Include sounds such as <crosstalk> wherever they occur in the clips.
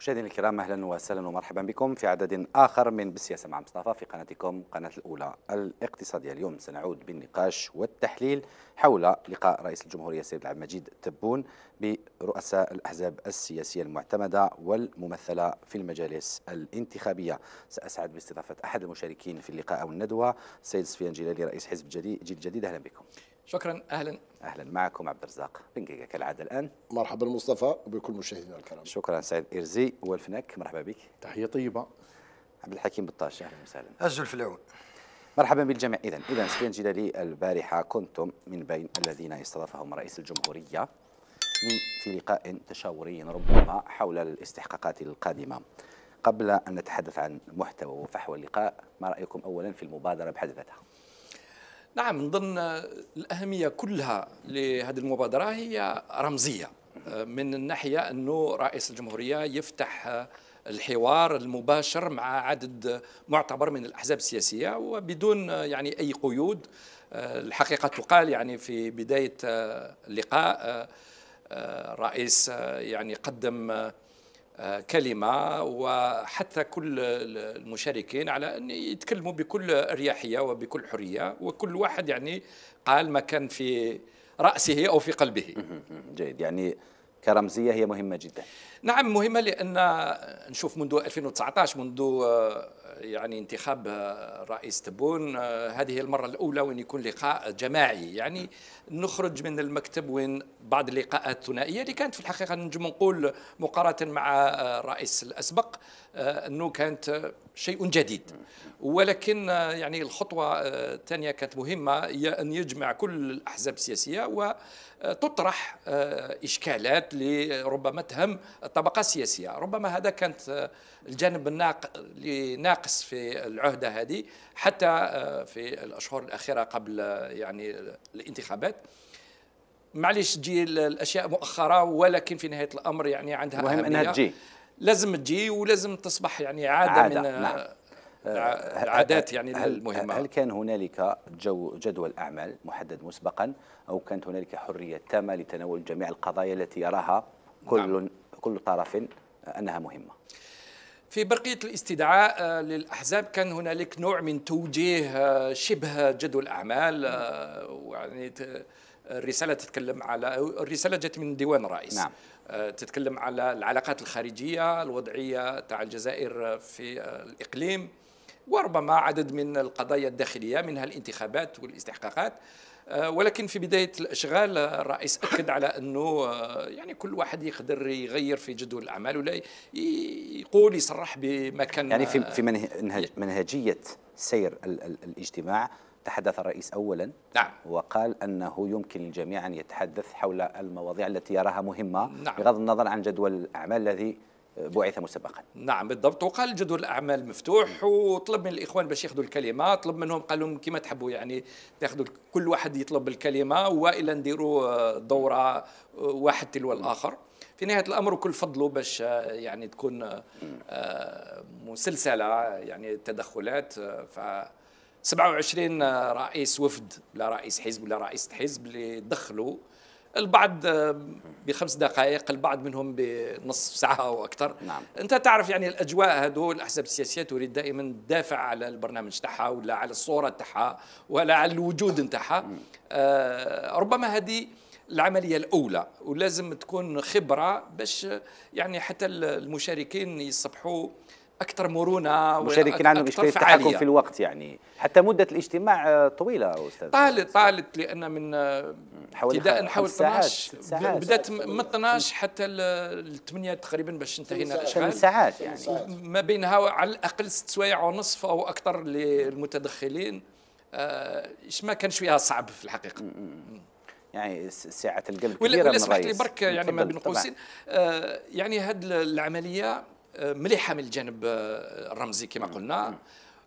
مشاهدينا الكرام اهلا وسهلا ومرحبا بكم في عدد اخر من بالسياسه مع مصطفى في قناتكم قناه الاولى الاقتصاديه اليوم سنعود بالنقاش والتحليل حول لقاء رئيس الجمهوريه السيد عبد المجيد تبون برؤساء الاحزاب السياسيه المعتمده والممثله في المجالس الانتخابيه ساسعد باستضافه احد المشاركين في اللقاء او الندوه السيد سفيان جلالي رئيس حزب جديد جيل جديد اهلا بكم شكرا اهلا اهلا معكم عبد الرزاق بن جيجا كالعاده الان مرحبا مصطفى وبكل مشاهدينا الكرام شكرا سعيد ارزي والفنك مرحبا بك تحيه طيبه عبد الحكيم بطاش اهلا وسهلا اجل في العون مرحبا بالجميع اذا اذا سفيان جلالي البارحه كنتم من بين الذين استضافهم رئيس الجمهوريه في لقاء تشاوري ربما حول الاستحقاقات القادمه قبل ان نتحدث عن محتوى وفحوى اللقاء ما رايكم اولا في المبادره بحد ذاتها نعم نظن الأهمية كلها لهذه المبادرة هي رمزية آه، من الناحية أنه رئيس الجمهورية يفتح آه، الحوار المباشر مع عدد معتبر من الأحزاب السياسية وبدون آه، يعني أي قيود الحقيقة تقال يعني في بداية اللقاء الرئيس يعني قدم كلمة وحتى كل المشاركين على أن يتكلموا بكل أريحية وبكل حرية وكل واحد يعني قال ما كان في رأسه أو في قلبه جيد يعني كرمزية هي مهمة جدا نعم مهمة لأن نشوف منذ 2019 منذ آه، يعني انتخاب آه، رئيس تبون آه، هذه المرة الأولى وين يكون لقاء جماعي يعني نخرج من المكتب وين بعض اللقاءات الثنائية اللي كانت في الحقيقة نجم نقول مقارنة مع الرئيس الأسبق أنه كانت شيء جديد ولكن يعني الخطوة الثانية كانت مهمة هي أن يجمع كل الأحزاب السياسية وتطرح إشكالات لربما تهم الطبقه السياسيه ربما هذا كانت آه، الجانب الناقص في العهده هذه حتى آه، في الاشهر الاخيره قبل آه، يعني الانتخابات معليش تجي الاشياء مؤخره ولكن في نهايه الامر يعني عندها مهم انها تجي لازم تجي ولازم تصبح يعني عاده, عادة من نعم. العادات يعني هل المهمه هل كان هنالك جو جدول اعمال محدد مسبقا او كانت هنالك حريه تامه لتناول جميع القضايا التي يراها نعم. كل نعم. كل طرف أنها مهمة في برقية الاستدعاء آه، للأحزاب كان هنالك نوع من توجيه آه، شبه جدول أعمال يعني الرسالة تتكلم على الرسالة جت من ديوان الرئيس نعم. تتكلم على العلاقات الخارجية الوضعية تاع الجزائر في الإقليم وربما عدد من القضايا الداخلية منها الانتخابات والاستحقاقات آه، ولكن في بدايه الاشغال الرئيس اكد على انه آه، يعني كل واحد يقدر يغير في جدول الاعمال ولا يقول يصرح بما كان يعني في في منهجيه سير الاجتماع تحدث الرئيس اولا نعم. وقال انه يمكن للجميع ان يتحدث حول المواضيع التي يراها مهمه نعم. بغض النظر عن جدول الاعمال الذي بعث مسبقا نعم بالضبط وقال جدول الاعمال مفتوح وطلب من الاخوان باش ياخذوا الكلمه طلب منهم قال لهم كما تحبوا يعني تاخذوا كل واحد يطلب الكلمه والا نديروا دوره واحد تلو الاخر في نهايه الامر وكل فضلوا باش يعني تكون آه، مسلسله يعني التدخلات ف 27 رئيس وفد ولا رئيس حزب ولا رئيسة حزب اللي دخلوا البعض آه، بخمس دقائق البعض منهم بنصف ساعة أو أكثر نعم. أنت تعرف يعني الأجواء هذو الأحزاب السياسية تريد دائما تدافع على البرنامج تاعها ولا على الصورة تاعها ولا على الوجود تاعها آه ربما هذه العملية الأولى ولازم تكون خبرة باش يعني حتى المشاركين يصبحوا اكثر مرونه مشاركين عندهم اشكاليه التحكم في الوقت يعني حتى مده الاجتماع آه، طويله استاذ طالت طالت لان من آه، حوالي ابتداء حوالي 12 بدات من 12 حتى ل 8 تقريبا باش انتهينا الاشغال ساعات يعني ما بينها على الاقل ست سوايع ونصف او اكثر للمتدخلين اش آه، ما كانش فيها صعب في الحقيقه يعني ساعة القلب كبيره ولا سمحت لي برك يعني ما بين قوسين يعني هذه العمليه مليحه من الجانب آه، الرمزي كما نعم، قلنا نعم.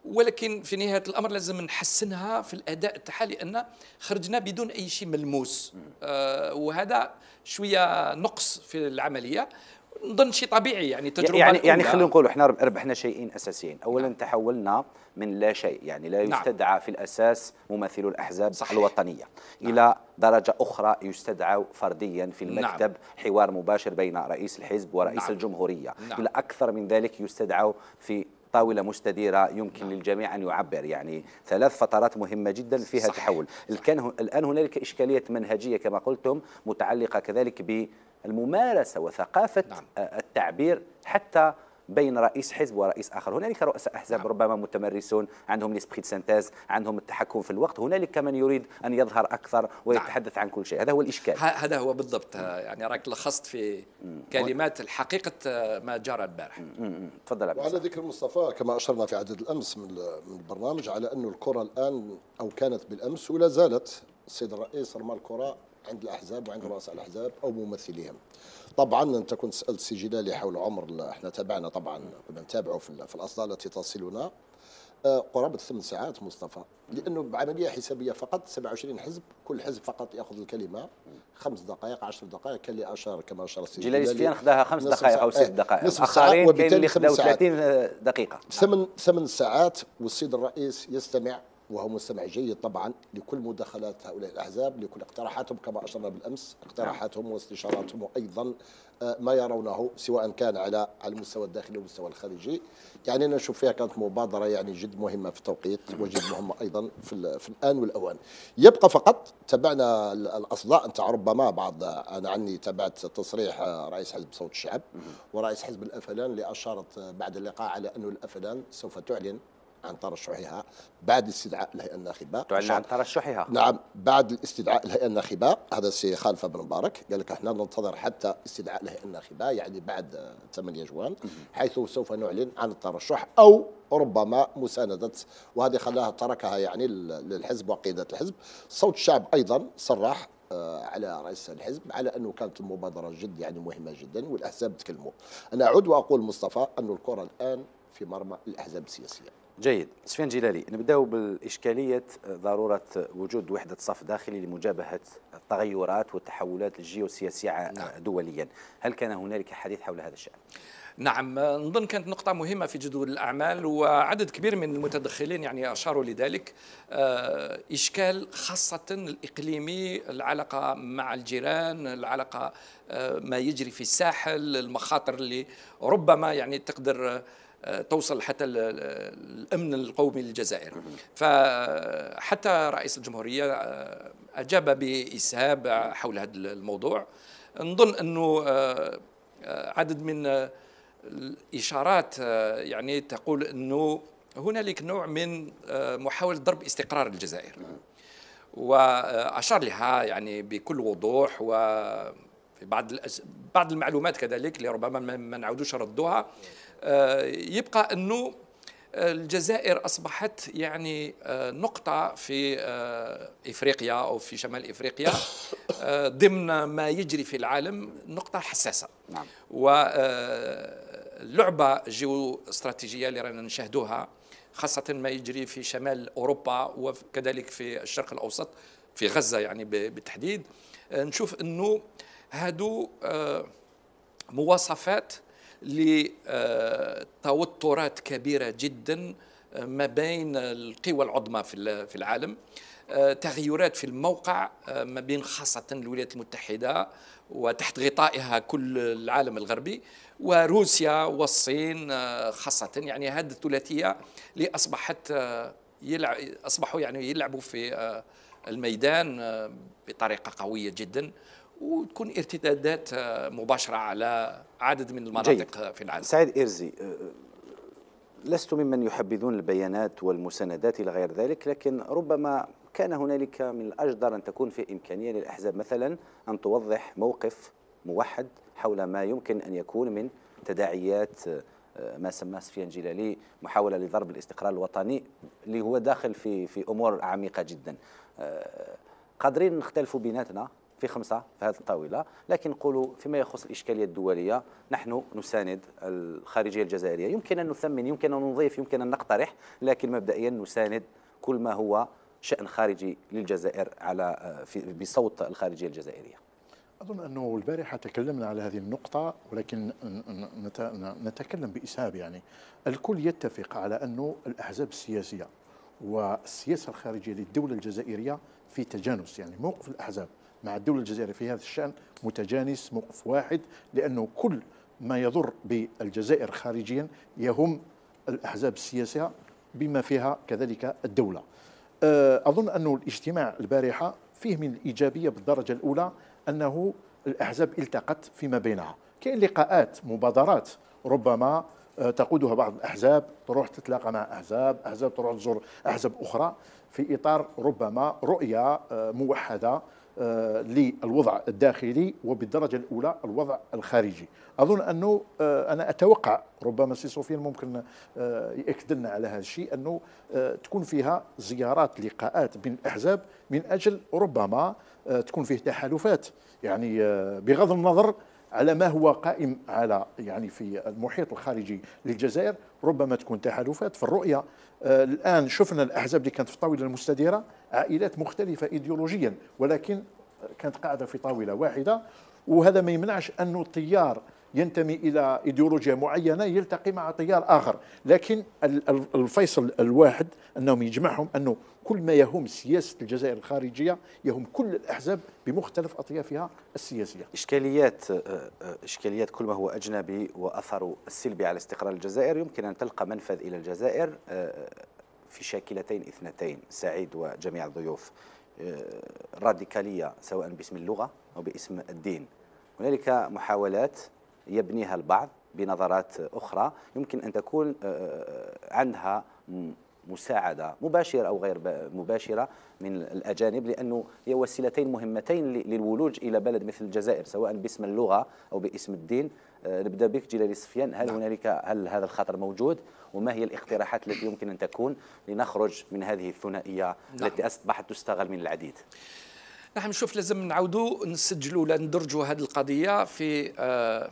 ولكن في نهايه الامر لازم نحسنها في الاداء تاعها لان خرجنا بدون اي شيء ملموس نعم. آه، وهذا شويه نقص في العمليه نظن شيء طبيعي يعني تجربه يعني الأولى. يعني خلينا نقول احنا ربحنا شيئين اساسيين اولا نعم. تحولنا من لا شيء يعني لا نعم. يستدعى نعم. في الاساس ممثل الاحزاب صحيح. الوطنيه نعم. الى درجه اخرى يستدعى فرديا في نعم. المكتب نعم. حوار مباشر بين رئيس الحزب ورئيس نعم. الجمهوريه نعم. الى اكثر من ذلك يستدعى في طاولة مستديرة يمكن نعم. للجميع أن يعبر يعني ثلاث فترات مهمة جدا فيها صحيح. تحول صحيح. الآن هنالك إشكالية منهجية كما قلتم متعلقة كذلك ب الممارسه وثقافه نعم. آه، التعبير حتى بين رئيس حزب ورئيس اخر هنالك رؤساء احزاب نعم. ربما متمرسون عندهم ليسبري سانتاز عندهم التحكم في الوقت هنالك من يريد ان يظهر اكثر نعم. ويتحدث نعم. عن كل شيء هذا هو الاشكال هذا هو بالضبط يعني راك لخصت في كلمات حقيقه آه، ما جرى البارح تفضل وعلى ذكر مصطفى كما اشرنا في عدد الامس من من البرنامج على انه الكره الان او كانت بالامس ولا زالت السيد الرئيس رمى الكره عند الأحزاب وعند رؤساء الأحزاب أو ممثليهم طبعا أنت كنت سألت سي جلالي حول عمر احنا تابعنا طبعا كنا نتابعه في, في الأصدار التي تصلنا آه، قرابة ثمان ساعات مصطفى لأنه بعملية حسابية فقط 27 حزب كل حزب فقط يأخذ الكلمة خمس دقائق عشر دقائق كان اللي أشار كما أشار السيد جلال سفيان خذاها خمس دقائق أو ست دقائق نصف الآخرين وبالتالي اللي 30 دقيقة ثمان ثمان ساعات والسيد الرئيس يستمع وهو مستمع جيد طبعا لكل مداخلات هؤلاء الاحزاب لكل اقتراحاتهم كما اشرنا بالامس اقتراحاتهم واستشاراتهم وايضا آه، ما يرونه سواء كان على على المستوى الداخلي والمستوى الخارجي يعني انا نشوف فيها كانت مبادره يعني جد مهمه في التوقيت وجد مهمه ايضا في, في الان والاوان يبقى فقط تبعنا الاصداء انت ربما بعض انا عني تابعت تصريح آه، رئيس حزب صوت الشعب ورئيس حزب الافلان اللي اشارت آه، بعد اللقاء على انه الافلان سوف تعلن عن ترشحها بعد استدعاء الهيئه الناخبه تعلن عن ترشحها نعم بعد الاستدعاء الهيئه الناخبه هذا السي خالف بن مبارك قال لك احنا ننتظر حتى استدعاء الهيئه الناخبه يعني بعد 8 جوان حيث سوف نعلن عن الترشح او ربما مساندة وهذه خلاها تركها يعني للحزب وقيادة الحزب صوت الشعب أيضا صرح آه، على رئيس الحزب على انه كانت المبادره جد يعني مهمه جدا والاحزاب تكلموا انا اعود واقول مصطفى ان الكره الان في مرمى الاحزاب السياسيه جيد سفيان جلالي نبداو بالإشكالية آه، ضرورة وجود وحدة صف داخلي لمجابهة التغيرات والتحولات الجيوسياسية نعم. آه، دوليا هل كان هنالك حديث حول هذا الشأن؟ نعم آه، نظن كانت نقطة مهمة في جدول الأعمال وعدد كبير من المتدخلين يعني أشاروا لذلك إشكال خاصة الإقليمي العلاقة مع الجيران العلاقة ما يجري في الساحل المخاطر اللي ربما يعني تقدر توصل حتى الامن القومي للجزائر فحتى رئيس الجمهوريه آه، اجاب باسهاب حول هذا الموضوع نظن انه آه، آه، عدد من الاشارات يعني تقول انه هنالك نوع من محاوله ضرب استقرار الجزائر واشار لها يعني بكل وضوح و في بعض الأس... بعض المعلومات كذلك اللي ربما ما نعاودوش ردوها آه، يبقى انه الجزائر اصبحت يعني آه، نقطه في آه، افريقيا او في شمال افريقيا ضمن ما يجري في العالم نقطه حساسه نعم. واللعبه جيو استراتيجيه اللي رانا نشاهدوها خاصه ما يجري في شمال اوروبا وكذلك في الشرق الاوسط في غزه يعني بالتحديد نشوف انه هادو آه، مواصفات لتوترات كبيره جدا آه، ما بين القوى العظمى في العالم آه، تغيرات في الموقع ما بين خاصة الولايات المتحدة وتحت غطائها كل العالم الغربي وروسيا والصين خاصة يعني هذه الثلاثية اللي أصبحت يلعب أصبحوا يعني يلعبوا في الميدان بطريقة قوية جدا وتكون ارتدادات آه، مباشره على عدد من المناطق جيد. آه، في العالم سعيد ارزي آه، لست ممن يحبذون البيانات والمساندات الى غير ذلك لكن ربما كان هنالك من الاجدر ان تكون في امكانيه للاحزاب مثلا ان توضح موقف موحد حول ما يمكن ان يكون من تداعيات ما سماه سفيان جلالي محاوله لضرب الاستقرار الوطني اللي هو داخل في في امور عميقه جدا قادرين نختلفوا بيناتنا في خمسة في هذه الطاولة لكن نقول فيما يخص الإشكالية الدولية نحن نساند الخارجية الجزائرية يمكن أن نثمن يمكن أن نضيف يمكن أن نقترح لكن مبدئيا نساند كل ما هو شأن خارجي للجزائر على في بصوت الخارجية الجزائرية أظن أنه البارحة تكلمنا على هذه النقطة ولكن نتكلم بإسهاب يعني الكل يتفق على أنه الأحزاب السياسية والسياسة الخارجية للدولة الجزائرية في تجانس يعني موقف الأحزاب مع الدولة الجزائرية في هذا الشأن متجانس موقف واحد لأنه كل ما يضر بالجزائر خارجيا يهم الأحزاب السياسية بما فيها كذلك الدولة آه، أظن أن الاجتماع البارحة فيه من الإيجابية بالدرجة الأولى أنه الأحزاب التقت فيما بينها كاين لقاءات مبادرات ربما آه، تقودها بعض الاحزاب تروح تتلاقى مع احزاب احزاب تروح تزور احزاب اخرى في اطار ربما رؤيه آه، موحده آه، للوضع الداخلي وبالدرجه الاولى الوضع الخارجي اظن انه آه، انا اتوقع ربما سي سفيان ممكن آه، ياكد لنا على هذا الشيء انه تكون فيها زيارات لقاءات بين الاحزاب من اجل ربما تكون فيه تحالفات يعني بغض النظر على ما هو قائم على يعني في المحيط الخارجي للجزائر ربما تكون تحالفات في الرؤيه آه، الان شفنا الاحزاب اللي كانت في الطاوله المستديره عائلات مختلفه ايديولوجيا ولكن كانت قاعده في طاوله واحده وهذا ما يمنعش انه التيار ينتمي الى ايديولوجيا معينه يلتقي مع تيار اخر لكن الفيصل الواحد انهم يجمعهم انه كل ما يهم سياسه الجزائر الخارجيه يهم كل الاحزاب بمختلف اطيافها السياسيه. اشكاليات آه، آه، اشكاليات كل ما هو اجنبي واثره السلبي على استقرار الجزائر يمكن ان تلقى منفذ الى الجزائر آه، في شاكلتين اثنتين سعيد وجميع الضيوف راديكاليه سواء باسم اللغه او باسم الدين هنالك محاولات يبنيها البعض بنظرات أخرى يمكن أن تكون آه، آه، عندها مساعدة مباشرة أو غير مباشرة من الأجانب لأنه هي وسيلتين مهمتين للولوج إلى بلد مثل الجزائر سواء باسم اللغة أو باسم الدين آه، نبدأ بك جلالي سفيان هل نعم. هنالك هل هذا الخطر موجود وما هي الاقتراحات التي يمكن أن تكون لنخرج من هذه الثنائية نعم. التي أصبحت تستغل من العديد نحن نشوف لازم نعودوا نسجلوا ولا ندرجوا هذه القضية في آه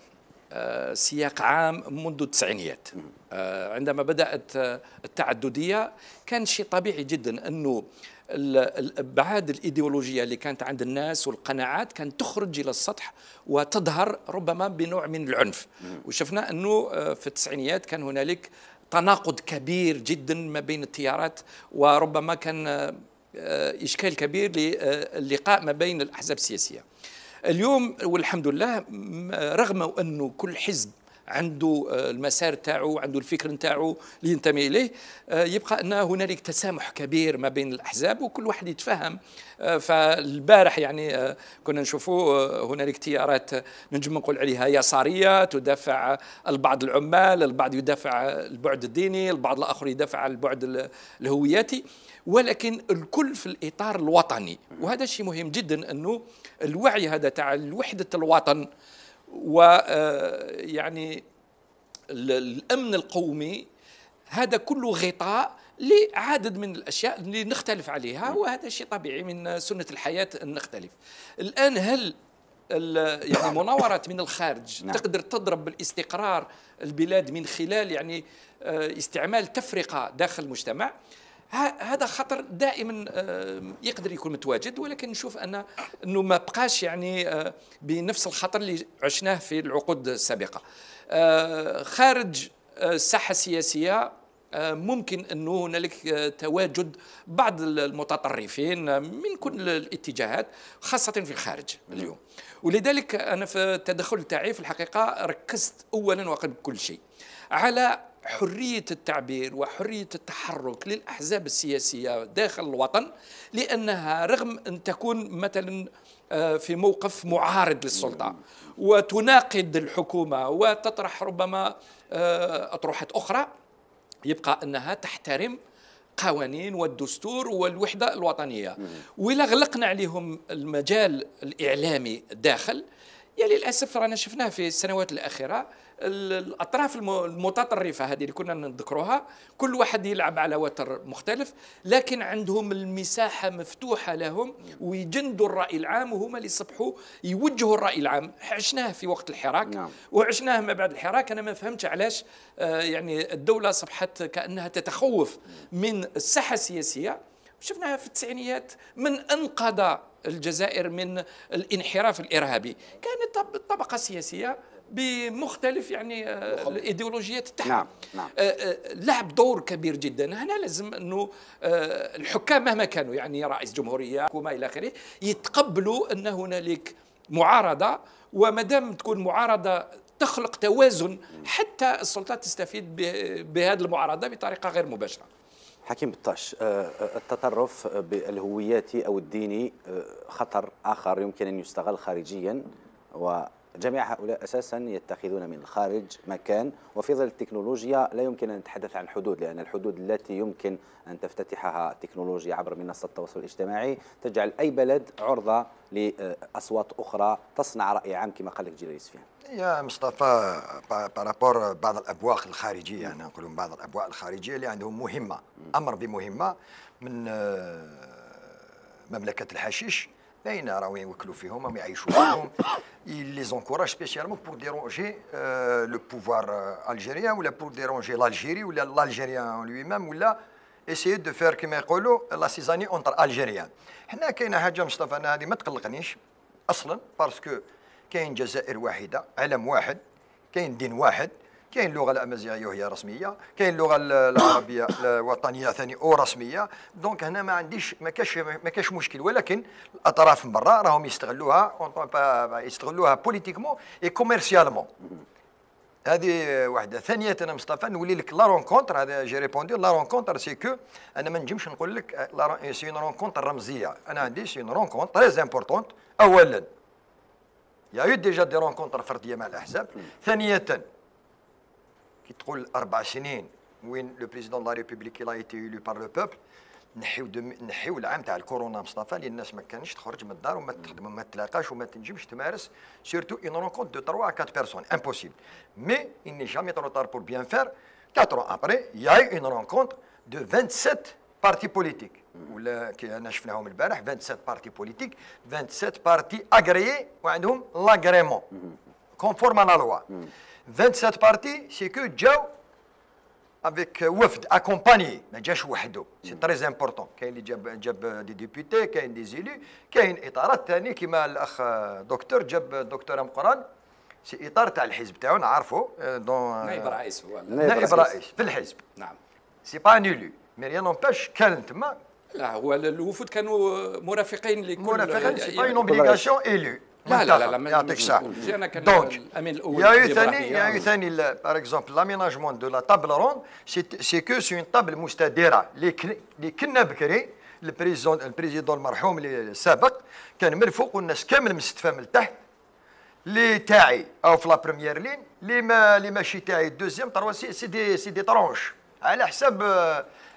آه، سياق عام منذ التسعينيات آه، عندما بدأت آه، التعددية كان شيء طبيعي جدا أنه الابعاد الايديولوجيه اللي كانت عند الناس والقناعات كانت تخرج الى السطح وتظهر ربما بنوع من العنف وشفنا انه في التسعينيات كان هنالك تناقض كبير جدا ما بين التيارات وربما كان اشكال كبير للقاء ما بين الاحزاب السياسيه اليوم والحمد لله رغم انه كل حزب عنده آه، المسار تاعو عنده الفكر تاعو اللي ينتمي اليه آه، يبقى ان هنالك تسامح كبير ما بين الاحزاب وكل واحد يتفهم آه، فالبارح يعني كنا نشوفوا هنالك تيارات نجم نقول عليها يساريه تدافع البعض العمال البعض يدافع البعد الديني البعض الاخر يدافع البعد الهوياتي ولكن الكل في الاطار الوطني وهذا شيء مهم جدا انه الوعي هذا تاع وحدة الوطن و آه، يعني الأمن القومي هذا كله غطاء لعدد من الاشياء اللي نختلف عليها وهذا شيء طبيعي من سنه الحياه ان نختلف. الان هل يعني <coughs> مناورات من الخارج نعم. تقدر تضرب بالاستقرار البلاد من خلال يعني آه، استعمال تفرقه داخل المجتمع؟ هذا خطر دائما آه، يقدر يكون متواجد ولكن نشوف ان انه ما بقاش يعني آه، بنفس الخطر اللي عشناه في العقود السابقه آه، خارج الساحه السياسيه ممكن انه هنالك تواجد بعض المتطرفين من كل الاتجاهات خاصه في الخارج اليوم ولذلك انا في التدخل تاعي في الحقيقه ركزت اولا وقبل كل شيء على حرية التعبير وحرية التحرك للأحزاب السياسية داخل الوطن لأنها رغم أن تكون مثلا آه، في موقف معارض للسلطة وتناقض الحكومة وتطرح ربما آه، أطروحات أخرى يبقى أنها تحترم قوانين والدستور والوحدة الوطنية وإلا غلقنا عليهم المجال الإعلامي داخل يا للأسف رانا شفناه في السنوات الأخيرة الاطراف المتطرفه هذه اللي كنا نذكروها كل واحد يلعب على وتر مختلف لكن عندهم المساحه مفتوحه لهم ويجندوا الراي العام وهما اللي يصبحوا يوجهوا الراي العام عشناه في وقت الحراك نعم. وعشناه ما بعد الحراك انا ما فهمتش علاش آه، يعني الدوله اصبحت كانها تتخوف من الساحه السياسيه شفناها في التسعينيات من انقذ الجزائر من الانحراف الارهابي كانت طبقه سياسيه بمختلف يعني آه، الايديولوجيات تاعها نعم. نعم. آه، آه، لعب دور كبير جدا هنا لازم انه الحكام مهما كانوا يعني رئيس جمهوريه وما الى اخره يتقبلوا ان هنالك معارضه وما دام تكون معارضه تخلق توازن حتى السلطات تستفيد بهذه المعارضه بطريقه غير مباشره حكيم بطاش التطرف بالهويات او الديني خطر اخر يمكن ان يستغل خارجيا و جميع هؤلاء اساسا يتخذون من الخارج مكان وفي ظل التكنولوجيا لا يمكن ان نتحدث عن حدود لان الحدود التي يمكن ان تفتتحها التكنولوجيا عبر منصه التواصل الاجتماعي تجعل اي بلد عرضه لاصوات اخرى تصنع راي عام كما قال لك جيل فيها يا مصطفى بارابور بعض الابواق الخارجيه انا يعني نقول بعض الابواق الخارجيه اللي عندهم مهمه امر بمهمه من آه، مملكه الحشيش اين راهو يوكلوا فيهم راهم يعيشوا فيهم لي زونكوراج سبيسيالمون بور ديرونجي لو بوفوار الجيريان ولا بور ديرونجي لالجيري ولا لالجيريان لوي ميم ولا اسيي دو فير كيما يقولوا لا سيزاني اونتر الجيريان حنا كاينه حاجه مصطفى انا هذه ما تقلقنيش اصلا باسكو كاين جزائر واحده علم واحد كاين دين واحد كاين اللغه الامازيغيه وهي رسميه كاين اللغه العربيه الوطنيه ثاني او رسميه دونك هنا ما عنديش ما كاش ما كاش مشكل ولكن الاطراف من برا راهم يستغلوها يستغلوها بوليتيكمون اي كوميرسيالمون هذه واحده ثانيه انا مصطفى نولي لك لا رونكونتر هذا جي ريبوندي لا رونكونتر سي كو انا ما نجمش نقول لك سي اون رونكونتر رمزيه انا عندي سي اون رونكونتر تريز امبورتونت اولا يا يو ديجا دي رونكونتر فرديه مع الاحزاب ثانيه كي تقول اربع سنين وين لو بريزيدون دو لا ريبوبليك لا ايتي ايلو بار لو بوبل نحيو نحيو العام تاع الكورونا مصطفى اللي الناس ما كانش تخرج من الدار وما تخدم وما تلاقاش وما تنجمش تمارس سيرتو اون رونكونت دو تروا كات بيرسون امبوسيبل مي اني جامي ترو تار بور بيان فير faire 4 ans après il y رونكونت دو 27 بارتي بوليتيك ولا كي انا شفناهم البارح 27 بارتي بوليتيك 27 بارتي اغريي وعندهم لاغريمون كونفورم على لوا 27 بارتي سي كو جاو افيك وفد اكومباني ما جاش وحده سي تري امبورطون كاين اللي جاب جاب دي ديبيتي كاين دي زيلي كاين اطارات ثاني كيما الاخ دكتور جاب دكتور قران سي اطار تاع الحزب تاعو نعرفو دون نائب رئيس هو نائب رئيس في الحزب نعم سي با نيلو مي ريان امباش كان تما لا هو الوفود كانوا مرافقين لكل مرافقين سي با اون اوبليغاسيون ايلو لا لا لا, لا يعطيك الصحه دونك يا يو يا ثاني يا ثاني باغ اكزومبل لاميناجمون دو لا طابل روند سي كو سي اون طابل مستديره اللي كنا بكري البريزون البريزيدون المرحوم السابق كان من فوق والناس كامل مستفى من التحت لي تاعي او في لا بريمير لين لي ما لي ماشي تاعي دوزيام تروا سي دي سي دي طرونش على حساب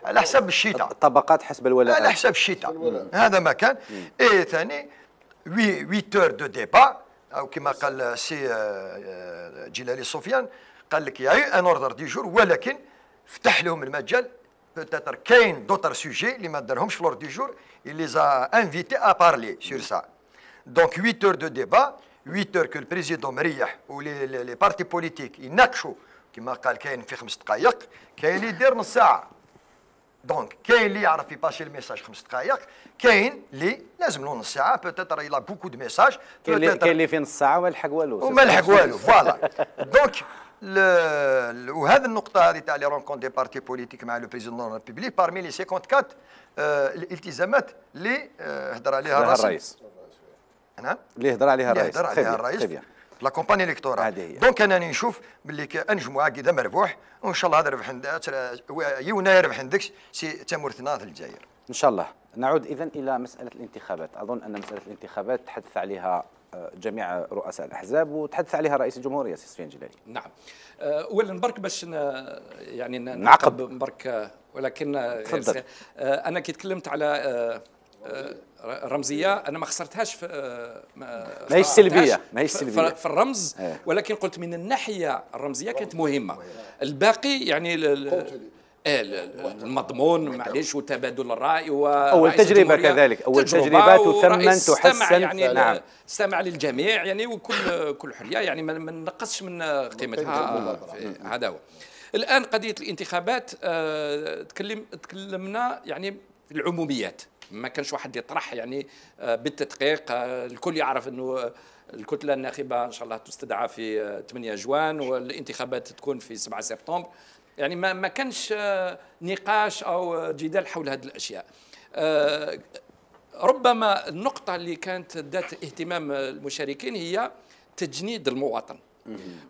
على حساب الشتاء الطبقات حسب الولاء على حساب الشتاء هذا ما كان اي ثاني 8, heures de débat, comme euh, euh, dit Sofiane, il y a eu un ordre du jour, mais peut d'autres sujets il les a invités à parler sur ça. Donc 8 heures de débat, 8 heures que le président Maria ou les, partis politiques يناقشوا كما دونك كاين اللي يعرف يباشي الميساج خمس دقائق كاين اللي لازم له نص ساعه بوتيتر يلا بوكو دو ميساج كاين اللي كاين اللي في نص ساعه وما لحق والو وما لحق والو فوالا دونك وهذه النقطة هذه تاع لي رونكون دي بارتي بوليتيك مع لو بريزيدون دو ريبوبليك بارمي لي 54 الالتزامات اللي هضر عليها الرئيس نعم اللي هضر عليها الرئيس اللي هضر عليها الرئيس في لا كومباني الكتورال دونك انا نشوف باللي كنجموعه كذا مربوح وان شاء الله هذا ربح يونا يربح عندك سي ثنا في الجزائر ان شاء الله نعود اذا الى مساله الانتخابات اظن ان مساله الانتخابات تحدث عليها جميع رؤساء الاحزاب وتحدث عليها رئيس الجمهوريه سي سفيان جلالي نعم اولا برك باش يعني نعقب برك ولكن تفضل انا كي تكلمت على آه، رمزيه انا ما خسرتهاش في آه، ماهيش سلبيه ماهيش سلبيه في الرمز إيه. ولكن قلت من الناحيه الرمزيه كانت مهمه الباقي يعني إيه، المضمون معليش وتبادل الراي و اول تجربه كذلك اول تجربه تثمن تحسن يعني نعم استمع للجميع يعني وكل كل حريه يعني ما نقصش من قيمتها هذا هو الان قضيه الانتخابات آه، تكلم تكلمنا يعني العموميات ما كانش واحد يطرح يعني آه، بالتدقيق آه، الكل يعرف انه آه، الكتله الناخبه ان شاء الله تستدعى في 8 جوان والانتخابات تكون في 7 سبتمبر يعني ما ما كانش نقاش او جدال حول هذه الاشياء ربما النقطة اللي كانت ذات اهتمام المشاركين هي تجنيد المواطن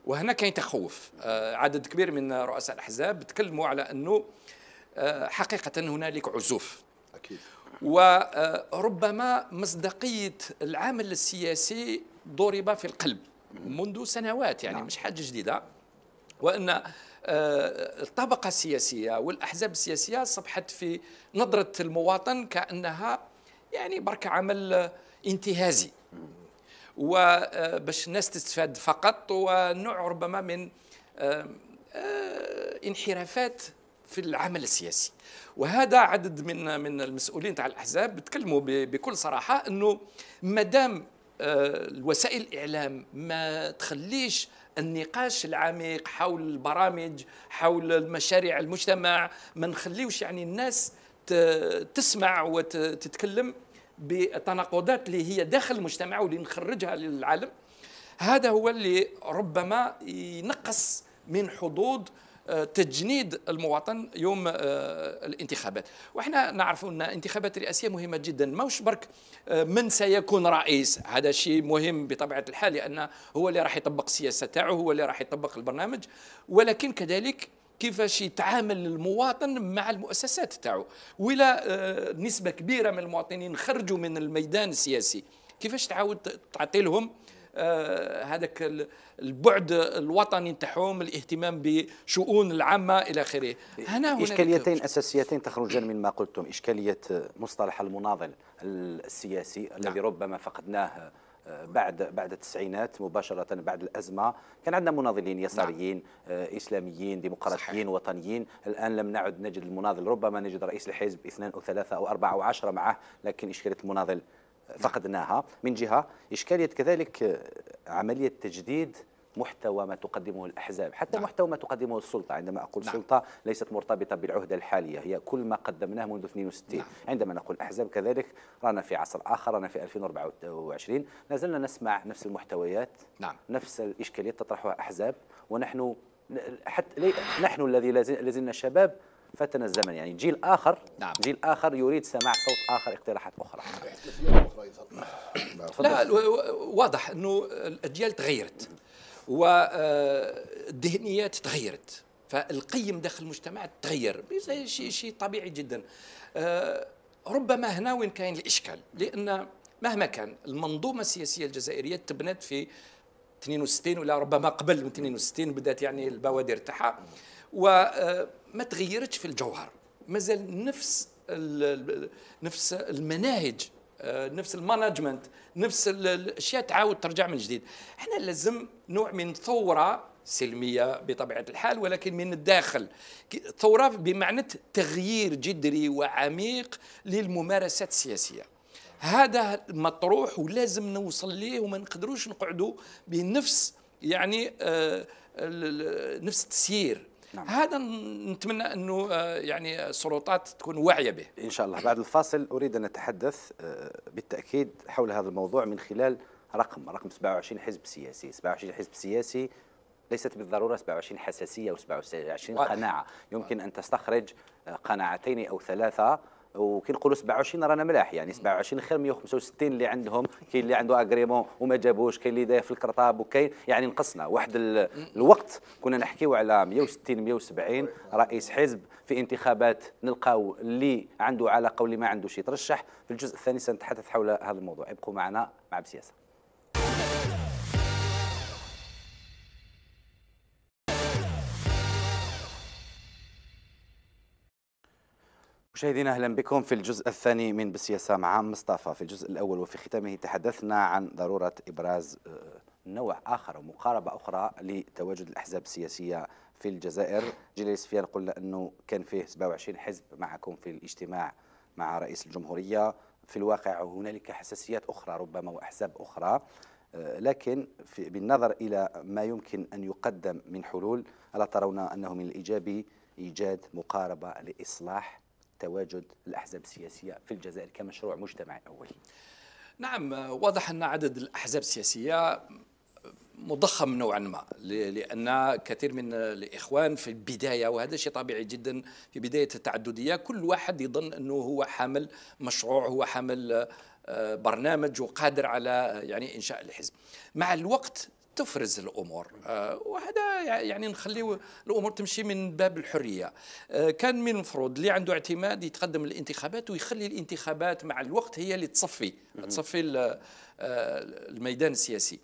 وهنا كاين يعني تخوف عدد كبير من رؤساء الاحزاب تكلموا على انه حقيقة هنالك عزوف أكيد. وربما مصداقية العامل السياسي ضرب في القلب منذ سنوات يعني نعم. مش حاجة جديدة وأن آه، الطبقة السياسية والأحزاب السياسية صبحت في نظرة المواطن كأنها يعني برك عمل انتهازي وباش آه، الناس تستفاد فقط ونوع ربما من آه، انحرافات في العمل السياسي وهذا عدد من من المسؤولين تاع الاحزاب بتكلموا بكل صراحه انه ما دام آه، الوسائل الاعلام ما تخليش النقاش العميق حول البرامج حول المشاريع المجتمع ما نخليوش يعني الناس تسمع وتتكلم بالتناقضات اللي هي داخل المجتمع واللي نخرجها للعالم هذا هو اللي ربما ينقص من حظوظ آه، تجنيد المواطن يوم آه، الانتخابات وإحنا نعرف أن انتخابات رئاسية مهمة جدا ماهوش برك آه، من سيكون رئيس هذا شيء مهم بطبيعة الحال لأن هو اللي راح يطبق السياسة تاعه هو اللي راح يطبق البرنامج ولكن كذلك كيفاش يتعامل المواطن مع المؤسسات تاعو ولا نسبه كبيره من المواطنين خرجوا من الميدان السياسي كيفاش تعاود تعطي لهم آه، هذاك البعد الوطني نتاعهم الاهتمام بشؤون العامه الى اخره هنا اشكاليتين اساسيتين تخرجان من ما قلتم اشكاليه مصطلح المناضل السياسي نعم. الذي ربما فقدناه آه، بعد بعد التسعينات مباشره بعد الازمه كان عندنا مناضلين نعم. يساريين نعم. اسلاميين ديمقراطيين وطنيين الان لم نعد نجد المناضل ربما نجد رئيس الحزب اثنان او ثلاثه او اربعه او عشره معه لكن اشكاليه المناضل فقدناها من جهة إشكالية كذلك عملية تجديد محتوى ما تقدمه الأحزاب حتى نعم. محتوى ما تقدمه السلطة عندما أقول نعم. سلطة ليست مرتبطة بالعهدة الحالية هي كل ما قدمناه منذ 62 نعم. عندما نقول أحزاب كذلك رانا في عصر آخر رانا في 2024 زلنا نسمع نفس المحتويات نعم. نفس الإشكاليات تطرحها أحزاب ونحن حتى نحن الذي لازلنا شباب فتنا الزمن يعني جيل آخر نعم. جيل آخر يريد سماع صوت آخر اقتراحات أخرى لا واضح أنه الأجيال تغيرت والذهنيات آه، تغيرت فالقيم داخل المجتمع تغير شيء شيء طبيعي جدا آه، ربما هنا وين كاين الاشكال لان مهما كان المنظومه السياسيه الجزائريه تبنت في 62 ولا ربما قبل من 62 بدات يعني البوادر تاعها و آه، ما تغيرتش في الجوهر مازال نفس نفس المناهج آه، نفس المانجمنت نفس الاشياء تعاود ترجع من جديد احنا لازم نوع من ثوره سلميه بطبيعه الحال ولكن من الداخل ثوره بمعنى تغيير جذري وعميق للممارسات السياسيه هذا مطروح ولازم نوصل ليه وما نقدروش نقعدوا بنفس يعني آه، نفس التسيير نعم. هذا نتمنى انه آه، يعني السلطات تكون واعيه به ان شاء الله بعد الفاصل اريد ان اتحدث آه، بالتاكيد حول هذا الموضوع من خلال رقم رقم 27 حزب سياسي 27 حزب سياسي ليست بالضروره 27 حساسيه و 27 قناعه يمكن ان تستخرج آه، قناعتين او ثلاثه وكي نقولوا 27 رانا ملاح يعني 27 خير 165 اللي عندهم كاين اللي عنده اغريمون وما جابوش كاين اللي داير في الكرطاب وكاين يعني نقصنا واحد الوقت كنا نحكيو على 160 170 رئيس حزب في انتخابات نلقاو اللي عنده علاقه واللي ما عندوش يترشح في الجزء الثاني سنتحدث حول هذا الموضوع ابقوا معنا مع بسياسه مشاهدينا اهلا بكم في الجزء الثاني من بالسياسه مع مصطفى في الجزء الاول وفي ختامه تحدثنا عن ضروره ابراز آه، نوع اخر ومقاربه اخرى لتواجد الاحزاب السياسيه في الجزائر جلال سفيان قلنا انه كان فيه 27 حزب معكم في الاجتماع مع رئيس الجمهوريه في الواقع هنالك حساسيات اخرى ربما واحزاب اخرى آه، لكن في بالنظر الى ما يمكن ان يقدم من حلول الا ترون انه من الايجابي ايجاد مقاربه لاصلاح تواجد الأحزاب السياسية في الجزائر كمشروع مجتمع أولي نعم واضح أن عدد الأحزاب السياسية مضخم نوعا ما لان كثير من الاخوان في البدايه وهذا شيء طبيعي جدا في بدايه التعدديه كل واحد يظن انه هو حامل مشروع هو حامل آه، برنامج وقادر على يعني انشاء الحزب مع الوقت تفرز الامور آه، وهذا يعني نخليو الامور تمشي من باب الحريه آه، كان من المفروض اللي عنده اعتماد يتقدم للانتخابات ويخلي الانتخابات مع الوقت هي اللي تصفي تصفي آه، الميدان السياسي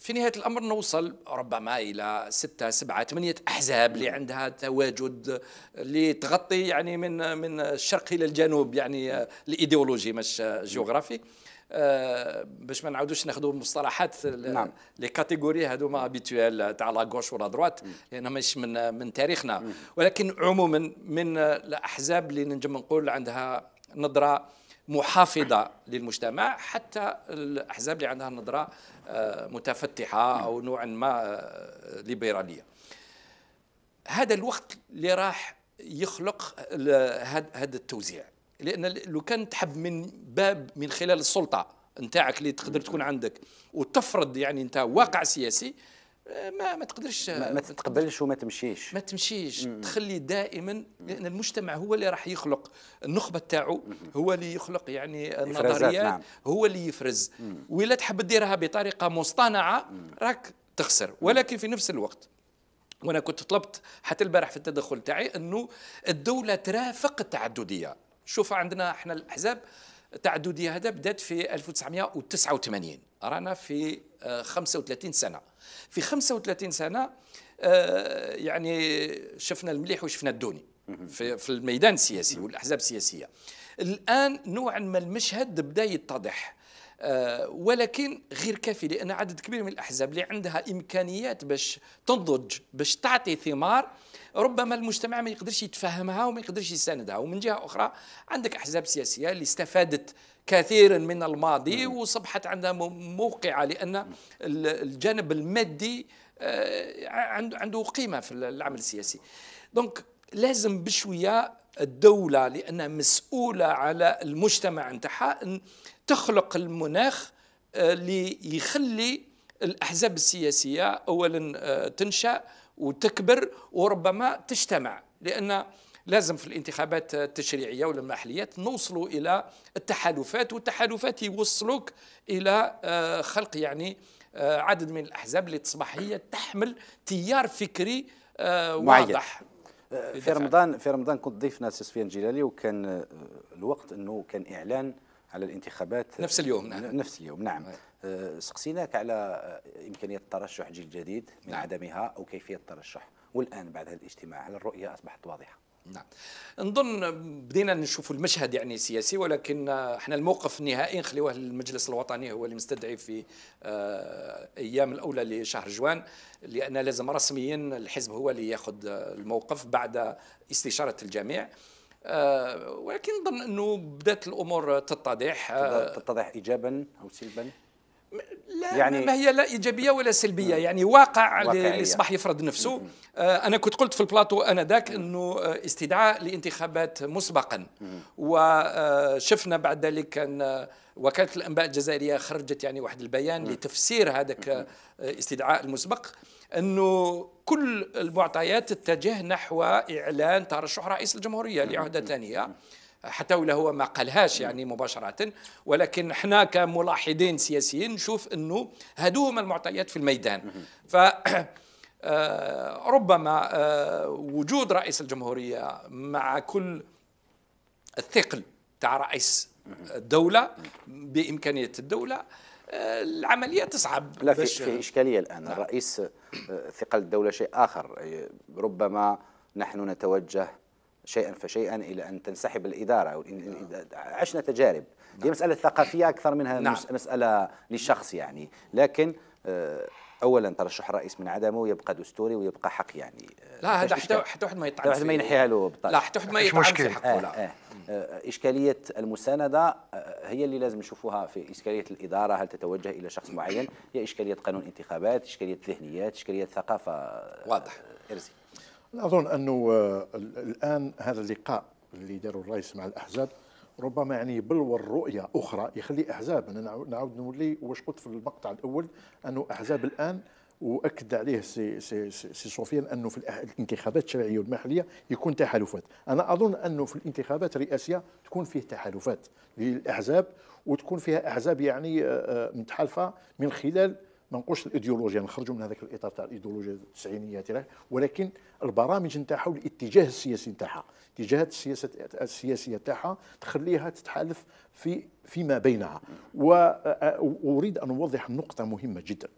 في نهايه الامر نوصل ربما الى ستة سبعة ثمانية احزاب اللي عندها تواجد اللي تغطي يعني من من الشرق الى الجنوب يعني الايديولوجي مش جغرافي آه، باش ما نعاودوش ناخذوا مصطلحات نعم. لي كاتيجوري هذوما ابيتويل آه، تاع لا غوش ولا دروات لان مش من آه، من تاريخنا ولكن عموما من الاحزاب اللي نجم نقول عندها نظره محافظه للمجتمع حتى الاحزاب اللي عندها نظره متفتحه او نوعا ما ليبراليه هذا الوقت اللي راح يخلق هذا التوزيع لان لو كان تحب من باب من خلال السلطه نتاعك اللي تقدر تكون عندك وتفرض يعني انت واقع سياسي آه، ما ما تقدرش ما, تتقبلش وما تمشيش ما تمشيش مم. تخلي دائما لان المجتمع هو اللي راح يخلق النخبه تاعو هو اللي يخلق يعني النظريات نعم. هو اللي يفرز ولا تحب ديرها بطريقه مصطنعه راك تخسر ولكن في نفس الوقت وانا كنت طلبت حتى البارح في التدخل تاعي انه الدوله ترافق التعدديه شوف عندنا احنا الاحزاب التعدديه هذا بدات في 1989 رانا في 35 آه، سنه في 35 سنه آه، يعني شفنا المليح وشفنا الدوني في, في الميدان السياسي والاحزاب السياسيه الان نوعا ما المشهد بدا يتضح آه، ولكن غير كافي لان عدد كبير من الاحزاب اللي عندها امكانيات باش تنضج باش تعطي ثمار ربما المجتمع ما يقدرش يتفهمها وما يقدرش يساندها ومن جهه اخرى عندك احزاب سياسيه اللي استفادت كثيرا من الماضي وصبحت عندها موقعه لان الجانب المادي آه، عنده قيمه في العمل السياسي دونك لازم بشويه الدوله لانها مسؤوله على المجتمع نتاعها ان تخلق المناخ آه، اللي يخلي الاحزاب السياسيه اولا آه، تنشا وتكبر وربما تجتمع لأن لازم في الانتخابات التشريعيه ولا المحليات نوصلوا الى التحالفات والتحالفات يوصلوك الى آه، خلق يعني آه، عدد من الاحزاب اللي تصبح هي تحمل تيار فكري آه، واضح في رمضان في رمضان كنت ضيفنا سفيان جلالي وكان الوقت انه كان اعلان على الانتخابات نفس اليوم نعم نفس اليوم نعم, نعم. آه، سقسيناك على آه، إمكانية ترشح جيل جديد من نعم. عدمها أو كيفية الترشح والآن بعد هذا الاجتماع هل الرؤية أصبحت واضحة؟ نعم نظن بدينا نشوف المشهد يعني سياسي ولكن احنا الموقف النهائي نخليوه للمجلس الوطني هو اللي مستدعي في آه، ايام الاولى لشهر جوان لان لازم رسميا الحزب هو اللي ياخذ الموقف بعد استشاره الجميع آه، ولكن نظن انه بدات الامور تتضح آه، تتضح ايجابا او سلبا لا يعني ما هي لا ايجابيه ولا سلبيه نعم. يعني واقع اللي اصبح يفرض نعم. نفسه آه، انا كنت قلت في البلاطو انا ذاك انه استدعاء لانتخابات مسبقا نعم. وشفنا بعد ذلك ان وكاله الانباء الجزائريه خرجت يعني واحد البيان لتفسير هذاك استدعاء المسبق انه كل المعطيات تتجه نحو إعلان ترشح رئيس الجمهورية لعهدة ثانية حتى ولا هو ما قالهاش يعني مباشرة ولكن احنا كملاحظين سياسيين نشوف انه هادو هما المعطيات في الميدان ف آه، ربما آه، وجود رئيس الجمهورية مع كل الثقل تاع رئيس الدولة بإمكانية الدولة العملية تصعب لا في, في إشكالية الآن نعم. الرئيس آه، ثقل الدولة شيء آخر ربما نحن نتوجه شيئا فشيئا الى ان تنسحب الاداره عشنا تجارب نعم. هي مساله ثقافيه اكثر منها نعم. مساله لشخص يعني لكن آه، اولا ترشح رئيس من عدمه يبقى دستوري ويبقى حق يعني آه، لا هذا حتى حتى واحد ما يطعن واحد ما ينحيها له لا حتى واحد ما يطعن فيه حقه آه، لا آه آه اشكاليه المسانده آه، هي اللي لازم نشوفوها في اشكاليه الاداره هل تتوجه الى شخص معين هي اشكاليه قانون انتخابات اشكاليه ذهنيات اشكاليه ثقافه واضح ارزي اظن انه الان هذا اللقاء اللي داروا الرئيس مع الاحزاب ربما يعني يبلور رؤيه اخرى يخلي احزاب انا نعاود نولي واش قلت في المقطع الاول انه احزاب الان واكد عليه سي سي سي صوفيا انه في الانتخابات الشرعيه والمحليه يكون تحالفات، انا اظن انه في الانتخابات الرئاسيه تكون فيه تحالفات للاحزاب وتكون فيها احزاب يعني آه، آه، متحالفه من خلال ما نقولش الايديولوجيا نخرجوا من هذاك الاطار تاع الايديولوجيا التسعينيات ولكن البرامج نتاعها والاتجاه السياسي نتاعها اتجاهات السياسه السياسيه نتاعها تخليها تتحالف في فيما بينها واريد ان اوضح نقطه مهمه جدا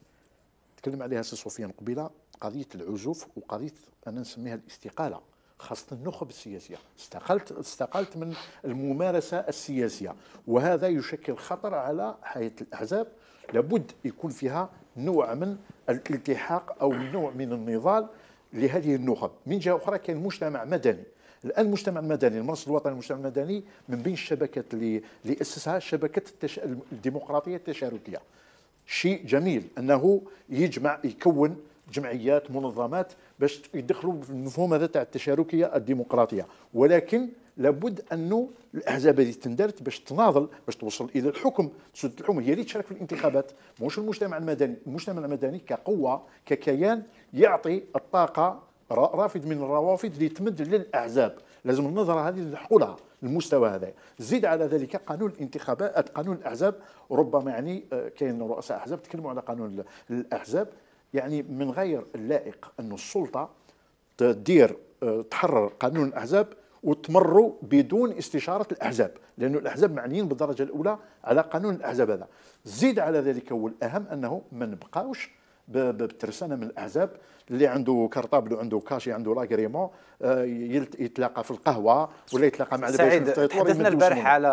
تكلم عليها سي سفيان قبيله قضيه العزوف وقضيه انا نسميها الاستقاله خاصة النخب السياسية استقلت استقلت من الممارسة السياسية وهذا يشكل خطر على حياة الأحزاب لابد يكون فيها نوع من الالتحاق او نوع من النضال لهذه النخب من جهه اخرى كان مجتمع مدني الان المجتمع المدني المرصد الوطني المجتمع المدني من بين الشبكات اللي اسسها شبكه التش... الديمقراطيه التشاركيه شيء جميل انه يجمع يكون جمعيات منظمات باش يدخلوا في المفهوم هذا تاع التشاركيه الديمقراطيه ولكن لابد انه الاحزاب هذه تندرت باش تناضل باش توصل الى الحكم تسد الحكم هي اللي تشارك في الانتخابات مش المجتمع المدني المجتمع المدني كقوه ككيان يعطي الطاقه رافد من الروافد اللي تمد للاحزاب لازم النظره هذه نحقولها المستوى هذا زيد على ذلك قانون الانتخابات قانون الاحزاب ربما يعني آه، كاين رؤساء احزاب تكلموا على قانون الاحزاب يعني من غير اللائق انه السلطه تدير آه، تحرر قانون الاحزاب وتمروا بدون استشاره الاحزاب لانه الاحزاب معنيين بالدرجه الاولى على قانون الاحزاب هذا زيد على ذلك والاهم انه ما نبقاوش بالترسانه من الاحزاب اللي عنده كارطابل وعنده كاشي عنده لاغريمون آه، يتلاقى في القهوه ولا يتلاقى مع سعيد تحدثنا البارح على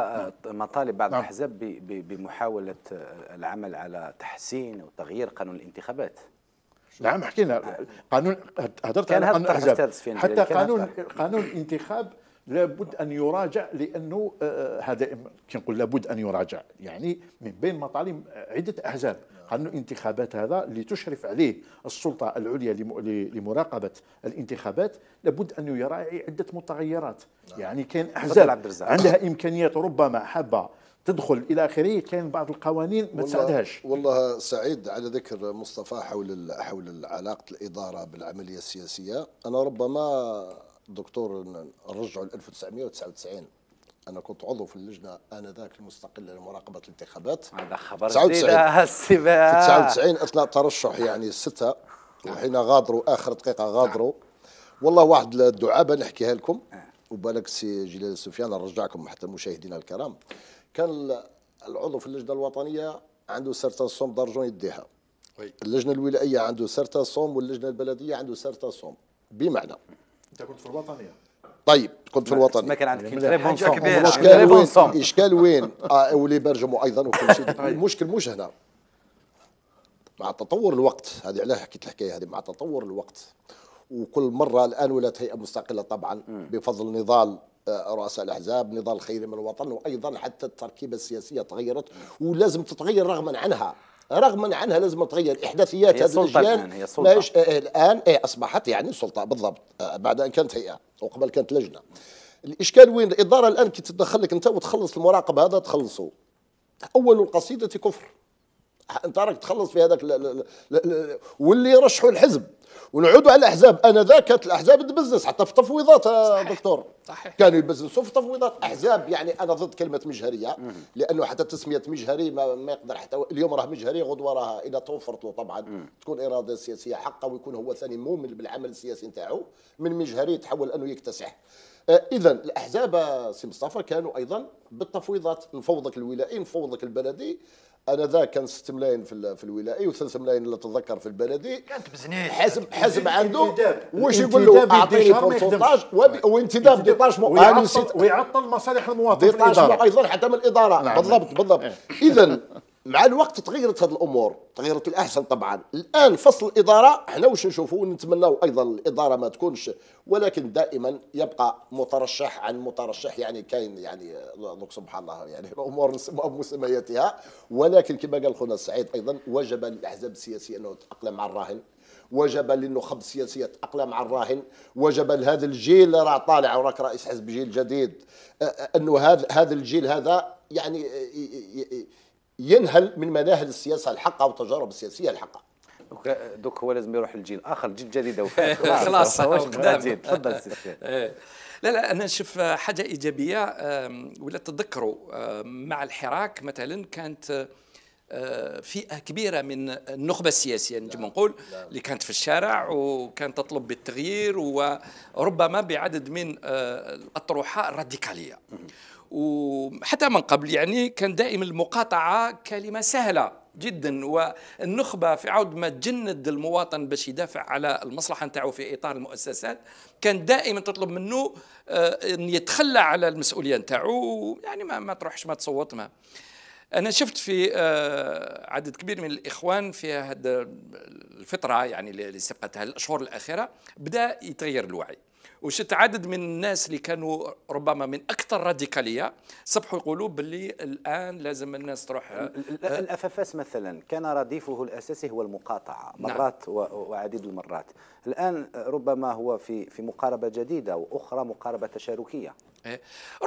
آه، مطالب بعض نعم. الاحزاب بمحاوله آه، العمل على تحسين وتغيير قانون الانتخابات نعم حكينا قانون هدرت على قانون الاحزاب حتى قانون قانون الانتخاب لابد ان يراجع لانه آه، آه، هذا كي نقول لابد ان يراجع يعني من بين مطالب عده احزاب قانون الانتخابات هذا اللي تشرف عليه السلطه العليا لمراقبه الانتخابات لابد ان يراعي عده متغيرات نعم. يعني كاين احزاب عندها امكانيات ربما حابه تدخل الى اخره كان بعض القوانين ما تساعدهاش والله سعيد على ذكر مصطفى حول حول علاقه الاداره بالعمليه السياسيه انا ربما دكتور نرجعوا ل 1999 انا كنت عضو في اللجنه انذاك المستقله لمراقبه الانتخابات هذا خبر 99 في 99 اثناء ترشح يعني سته وحين غادروا اخر دقيقه غادروا والله واحد الدعابه نحكيها لكم آه. وبالك سي جلال سفيان نرجعكم حتى مشاهدينا الكرام كان العضو في اللجنه الوطنيه عنده سيرتا سوم دارجون يديها اللجنه الولائيه عنده سيرتا سوم واللجنه البلديه عنده سيرتا سوم بمعنى انت كنت في الوطنيه طيب كنت في الوطن ما كان عندك يعني مشكل وين اشكال وين آه، ولي واللي ايضا وكل شيء طيب. المشكل مش هنا مع تطور الوقت هذه علاه حكيت الحكايه هذه مع تطور الوقت وكل مره الان ولات هيئه مستقله طبعا بفضل نضال رؤساء الاحزاب نضال خير من الوطن وايضا حتى التركيبه السياسيه تغيرت ولازم تتغير رغما عنها رغما عنها لازم تغير احداثيات هذه الاجيال هي السلطه الان هي آه، الان آه اصبحت يعني سلطه بالضبط آه، بعد ان كانت هيئه وقبل كانت لجنه الاشكال وين الاداره الان كي تدخل لك انت وتخلص المراقب هذا تخلصه اول القصيده كفر انت راك تخلص في هذاك واللي يرشحوا الحزب ونعودوا على الاحزاب انا ذاك الاحزاب تبزنس حتى في تفويضات آه، دكتور صحيح كانوا يبزنسوا في تفويضات احزاب يعني انا ضد كلمه مجهريه لانه حتى تسميه مجهري ما, ما يقدر حتى اليوم راه مجهري غدوه راه اذا توفرت له طبعا تكون اراده سياسيه حقه ويكون هو ثاني مؤمن بالعمل السياسي نتاعو من مجهري تحول انه يكتسح آه، اذا الاحزاب سي مصطفى كانوا ايضا بالتفويضات نفوضك الولائي نفوضك البلدي انا ذا كان 6 ملايين في, في الولائي و3 ملايين اللي تذكر في البلدي كانت بزنيه حزب حزب عنده واش يقول له اعطيني كونسلطاج وانتداب ديطاج ويعطل, ويعطل مصالح المواطن ايضا حتى من الاداره نعم. بالضبط بالضبط إيه. اذا مع الوقت تغيرت هذه الامور تغيرت الاحسن طبعا الان فصل الاداره احنا واش نشوفوا نتمناو ايضا الاداره ما تكونش ولكن دائما يبقى مترشح عن مترشح يعني كاين يعني دوك سبحان الله يعني الامور <laughs> مسمياتها ولكن كما قال خونا سعيد ايضا وجب للاحزاب السياسيه انه تتاقلم مع الراهن وجب للنخب السياسيه تتاقلم مع الراهن وجب لهذا الجيل اللي راه طالع وراك رئيس حزب جيل جديد انه هذا هذا الجيل هذا يعني ينهل من مناهل السياسه الحقه والتجارب السياسيه الحقه دوك هو لازم يروح الجيل اخر جيل <laughs> جديد خلاص تفضل <laughs> إيه. لا لا انا نشوف حاجه ايجابيه ولا تذكروا مع الحراك مثلا كانت آه، فئه كبيره من النخبه السياسيه نجم نعم. نقول نعم. اللي كانت في الشارع وكانت تطلب بالتغيير وربما بعدد من آه، الاطروحه الراديكاليه وحتى من قبل يعني كان دائما المقاطعة كلمة سهلة جدا والنخبة في عود ما تجند المواطن باش يدافع على المصلحة نتاعو في إطار المؤسسات كان دائما تطلب منه آه، أن يتخلى على المسؤولية نتاعو يعني ما, ما تروحش ما تصوت ما أنا شفت في آه، عدد كبير من الإخوان في هذه الفترة يعني اللي سبقتها الأشهر الأخيرة بدأ يتغير الوعي وشت عدد من الناس اللي كانوا ربما من اكثر راديكاليه صبحوا يقولوا باللي الان لازم الناس تروح الاف اف اس مثلا كان رديفه الاساسي هو المقاطعه نعم. مرات نعم. وعديد المرات الان ربما هو في في مقاربه جديده واخرى مقاربه تشاركيه إيه.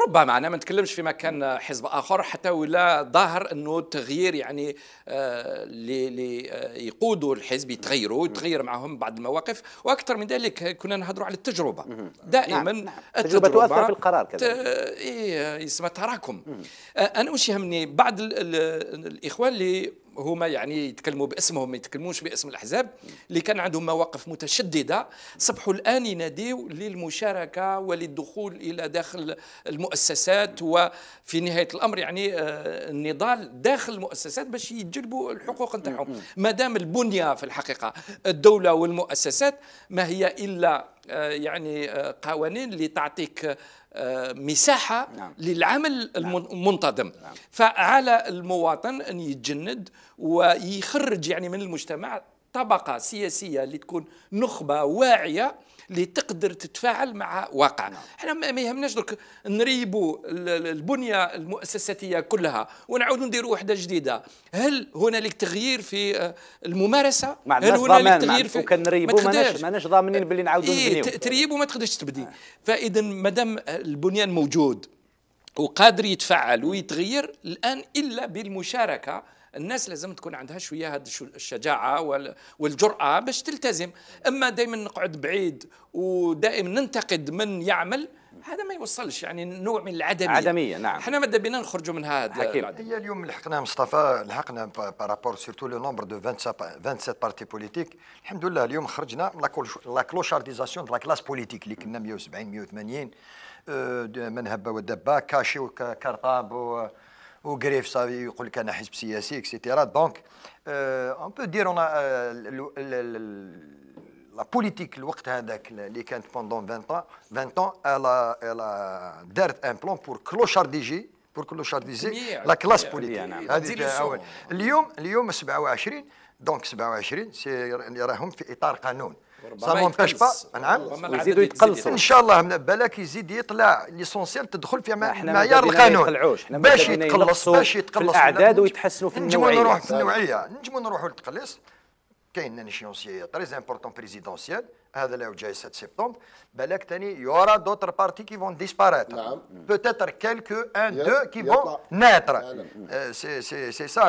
ربما انا ما نتكلمش في مكان حزب اخر حتى ولا ظاهر انه التغيير يعني آه، اللي آه، يقودوا الحزب يتغيروا يتغير معهم بعض المواقف واكثر من ذلك كنا نهضروا على التجربه دائما نعم. نعم. التجربه تؤثر في القرار كذا إيه، يسمى تراكم آه، انا واش يهمني بعض الاخوان اللي هما يعني يتكلموا باسمهم ما يتكلموش باسم الاحزاب اللي كان عندهم مواقف متشدده صبحوا الان يناديوا للمشاركه وللدخول الى داخل المؤسسات وفي نهايه الامر يعني آه، النضال داخل المؤسسات باش يجلبوا الحقوق نتاعهم ما دام البنيه في الحقيقه الدوله والمؤسسات ما هي الا آه، يعني آه، قوانين اللي تعطيك آه، مساحة نعم. للعمل نعم. المنتظم نعم. فعلى المواطن أن يتجند ويخرج يعني من المجتمع طبقة سياسية اللي تكون نخبة واعية اللي تقدر تتفاعل مع واقع نعم. احنا ما يهمناش درك نريبوا البنيه المؤسساتيه كلها ونعاودوا نديروا وحده جديده هل هنالك تغيير في آه، الممارسه مع هل هنالك تغيير في وكنريبوا ماناش ماناش ضامنين باللي نعاودوا إيه نبنيو تريبوا ما تقدرش تبدي آه. فاذا مادام البنيان موجود وقادر يتفعل ويتغير الان الا بالمشاركه الناس لازم تكون عندها شويه هاد الشجاعه والجراه باش تلتزم اما دائما نقعد بعيد ودائما ننتقد من يعمل هذا ما يوصلش يعني نوع من العدميه عدميه نعم احنا ماذا بينا نخرجوا من هذا حكيم هي اليوم لحقنا مصطفى لحقنا بارابور سيرتو لو نومبر دو 27 بارتي بوليتيك الحمد لله اليوم خرجنا لا كلوشارديزاسيون لا كلاس بوليتيك اللي كنا 170 180 من هبه ودبه كاشي وكرطاب وغريف صافي يقول لك انا حزب سياسي اكسيتيرا دونك اون بو دير اون لا بوليتيك الوقت هذاك اللي كانت بوندون 20 20 ans الا دارت ان بلان بور كلوشارديجي بور كلوشارديجي لا كلاس بوليتيك هذه اول اليوم اليوم 27 دونك 27 راهم في اطار قانون سا مونتاج با نعم ويزيدوا يتقلصوا يعني. ان شاء الله من بالك يزيد يطلع ليسونسيال تدخل في معيار القانون باش يتقلص باش يتقلص الاعداد ويتحسنوا في النوعيه نجموا نروحوا في النوعيه نجموا نروحوا للتقليص كاين ان تري امبورتون بريزيدونسيال هذا اللي جاي 7 سبتمبر بالك ثاني يورا دوتر بارتي كي فون ديسبارات نعم بوتيتر كالكو ان دو كي فون ناتر سي سي سي سا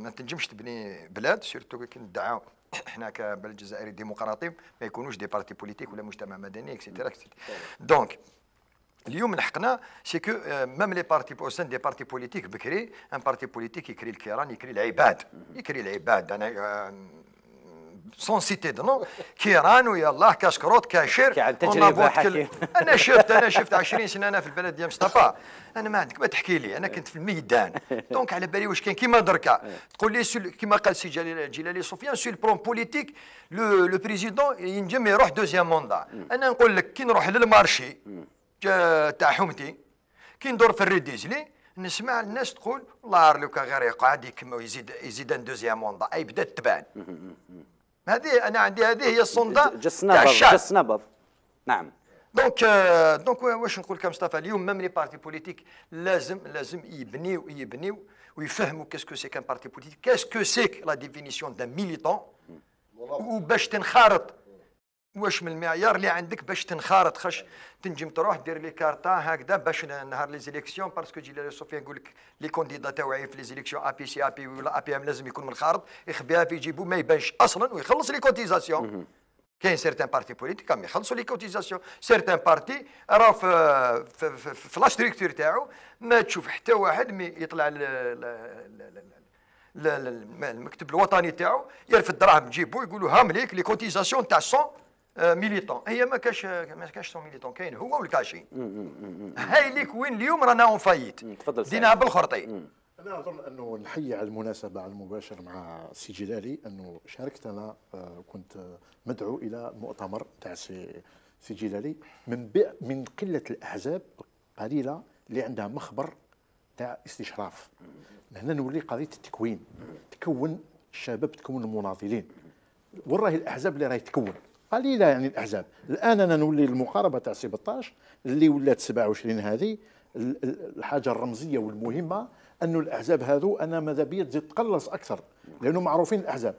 ما تنجمش تبني بلاد سيرتو كي ندعاو احنا كبلد جزائري ديمقراطي ما يكونوش دي بارتي بوليتيك ولا مجتمع مدني اكسيتيرا دونك اليوم لحقنا سي كو ميم لي بارتي او سان دي بارتي بوليتيك بكري ان بارتي بوليتيك يكري الكيران يكري العباد يكري العباد انا آه، سون سيتي دو نو كيران ويا الله كاشكروت كاشير عن تجربه كل... انا شفت انا شفت 20 سنه انا في البلد ديال مصطفى انا ما عندك ما تحكي لي انا كنت في الميدان دونك على بالي واش كاين كيما دركا تقول لي سل... كيما قال سي جلال جلالي سفيان سو البرون بوليتيك لو لو بريزيدون ينجم يروح دوزيام موندا انا نقول لك كي نروح للمارشي تاع حومتي كي ندور في الريديزلي نسمع الناس تقول والله لو كان غير يقعد يكمل يزيد يزيد ان دوزيام موندا اي بدات تبان هذه انا عندي هذه هي الصنده جس نبض جس نبض نعم دونك دونك واش نقول لك مصطفى اليوم ميم لي بارتي بوليتيك لازم لازم يبنيو يبنيو ويفهموا كاسكو سي كان بارتي بوليتيك كاسكو سي لا ديفينيسيون دان ميليتون وباش تنخرط واش من المعيار اللي عندك باش تنخرط خش تنجم تروح دير لي كارتا هكذا باش نهار لي زيليكسيون باسكو لي سوفيا يقول لك لي كونديدا تاوعي في لي زيليكسيون ابي سي ابي ولا ابي ام لازم يكون الخارط يخبيها في جيبو ما يبانش اصلا ويخلص لي كوتيزاسيون كاين سيرتان بارتي بوليتيك راهم يخلصوا لي كوتيزاسيون سيرتان بارتي راه في في, في, تاعو ما تشوف حتى واحد مي يطلع المكتب الوطني تاعو يرفد دراهم جيبو يقولوا هام ليك لي كوتيزاسيون تاع 100 ميليتون آه، هي ما كاش ما كاش سون ميليتون كاين هو والكاشي هاي ليك وين اليوم رانا اون فايت ديناها بالخرطي انا اظن انه نحيي على المناسبه على المباشر مع سي جلالي انه شاركت انا آه، كنت مدعو آه، الى مؤتمر تاع سي سي جلالي من من قله الاحزاب القليله اللي عندها مخبر تاع استشراف هنا نولي قضيه التكوين تكون الشباب تكون المناضلين وين راهي الاحزاب اللي راهي تكون قليله يعني الاحزاب الان انا نولي المقاربه تاع 17 اللي ولات 27 هذه الحاجه الرمزيه والمهمه انه الاحزاب هذو انا ماذا بيا تزيد تقلص اكثر لانه معروفين الاحزاب